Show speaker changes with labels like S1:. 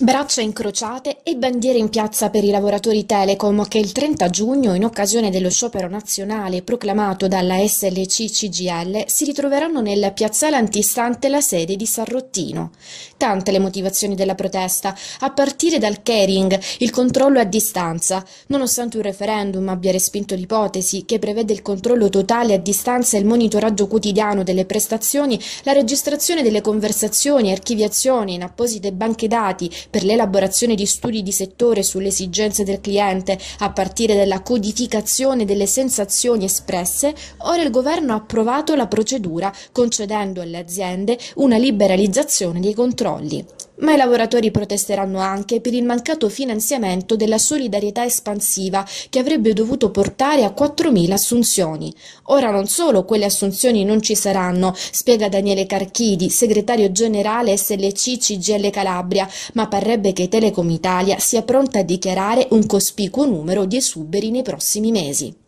S1: Braccia incrociate e bandiere in piazza per i lavoratori Telecom che il 30 giugno, in occasione dello sciopero nazionale proclamato dalla SLC CGL, si ritroveranno nella piazzale antistante la sede di San Rottino. Tante le motivazioni della protesta, a partire dal caring, il controllo a distanza. Nonostante un referendum abbia respinto l'ipotesi che prevede il controllo totale a distanza e il monitoraggio quotidiano delle prestazioni, la registrazione delle conversazioni, e archiviazioni in apposite banche dati per l'elaborazione di studi di settore sulle esigenze del cliente a partire dalla codificazione delle sensazioni espresse, ora il governo ha approvato la procedura concedendo alle aziende una liberalizzazione dei controlli. Ma i lavoratori protesteranno anche per il mancato finanziamento della solidarietà espansiva che avrebbe dovuto portare a 4.000 assunzioni. Ora non solo quelle assunzioni non ci saranno, spiega Daniele Carchidi, segretario generale SLC CGL Calabria, ma parrebbe che Telecom Italia sia pronta a dichiarare un cospicuo numero di esuberi nei prossimi mesi.